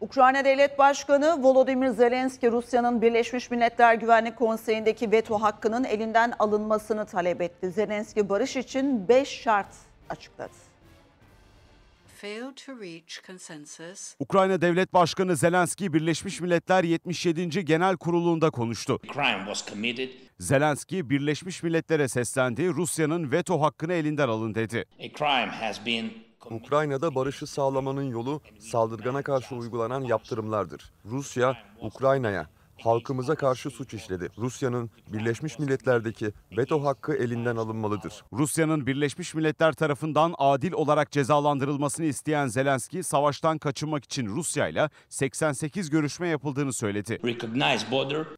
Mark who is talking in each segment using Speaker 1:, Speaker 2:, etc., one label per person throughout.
Speaker 1: Ukrayna Devlet Başkanı Volodymyr Zelenski Rusya'nın Birleşmiş Milletler Güvenlik Konseyi'ndeki veto hakkının elinden alınmasını talep etti. Zelenski barış için 5 şart açıkladı.
Speaker 2: Ukrayna Devlet Başkanı Zelenski Birleşmiş Milletler 77. Genel Kurulu'nda konuştu. Zelenski Birleşmiş Milletler'e seslendi, Rusya'nın veto hakkını elinden alın dedi. A crime has been Ukrayna'da barışı sağlamanın yolu saldırgana karşı
Speaker 3: uygulanan yaptırımlardır. Rusya, Ukrayna'ya, halkımıza karşı suç işledi.
Speaker 2: Rusya'nın Birleşmiş Milletler'deki veto hakkı elinden alınmalıdır. Rusya'nın Birleşmiş Milletler tarafından adil olarak cezalandırılmasını isteyen Zelenski, savaştan kaçınmak için Rusya ile 88 görüşme yapıldığını söyledi.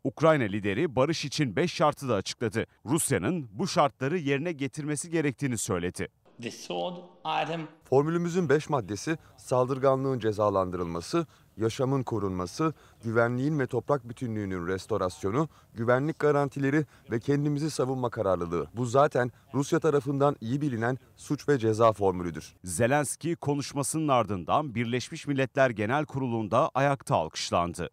Speaker 2: Ukrayna lideri barış için 5 şartı da açıkladı. Rusya'nın bu şartları yerine getirmesi gerektiğini söyledi. Formülümüzün beş maddesi saldırganlığın cezalandırılması,
Speaker 3: yaşamın korunması, güvenliğin ve toprak bütünlüğünün restorasyonu, güvenlik garantileri ve kendimizi savunma kararlılığı. Bu zaten Rusya tarafından iyi bilinen
Speaker 2: suç ve ceza formülüdür. Zelenski konuşmasının ardından Birleşmiş Milletler Genel Kurulu'nda ayakta alkışlandı.